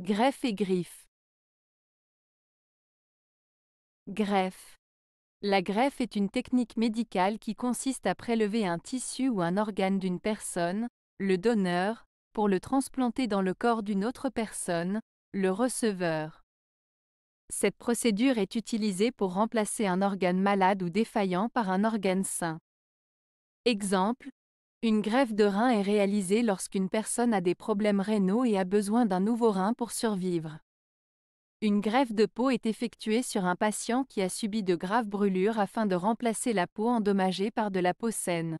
Greffe et griffe. Greffe. La greffe est une technique médicale qui consiste à prélever un tissu ou un organe d'une personne, le donneur, pour le transplanter dans le corps d'une autre personne, le receveur. Cette procédure est utilisée pour remplacer un organe malade ou défaillant par un organe sain. Exemple, une greffe de rein est réalisée lorsqu'une personne a des problèmes rénaux et a besoin d'un nouveau rein pour survivre. Une greffe de peau est effectuée sur un patient qui a subi de graves brûlures afin de remplacer la peau endommagée par de la peau saine.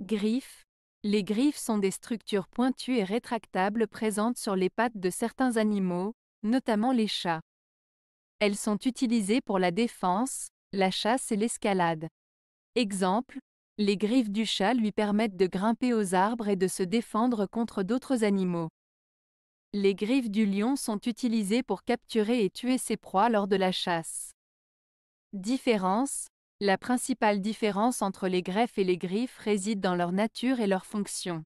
Griffes. Les griffes sont des structures pointues et rétractables présentes sur les pattes de certains animaux, notamment les chats. Elles sont utilisées pour la défense, la chasse et l'escalade. Exemple, les griffes du chat lui permettent de grimper aux arbres et de se défendre contre d'autres animaux. Les griffes du lion sont utilisées pour capturer et tuer ses proies lors de la chasse. Différence La principale différence entre les greffes et les griffes réside dans leur nature et leur fonction.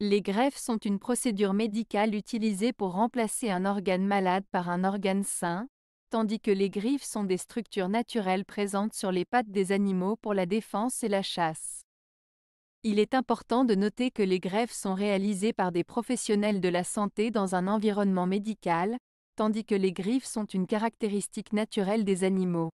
Les greffes sont une procédure médicale utilisée pour remplacer un organe malade par un organe sain, tandis que les griffes sont des structures naturelles présentes sur les pattes des animaux pour la défense et la chasse. Il est important de noter que les grèves sont réalisées par des professionnels de la santé dans un environnement médical, tandis que les griffes sont une caractéristique naturelle des animaux.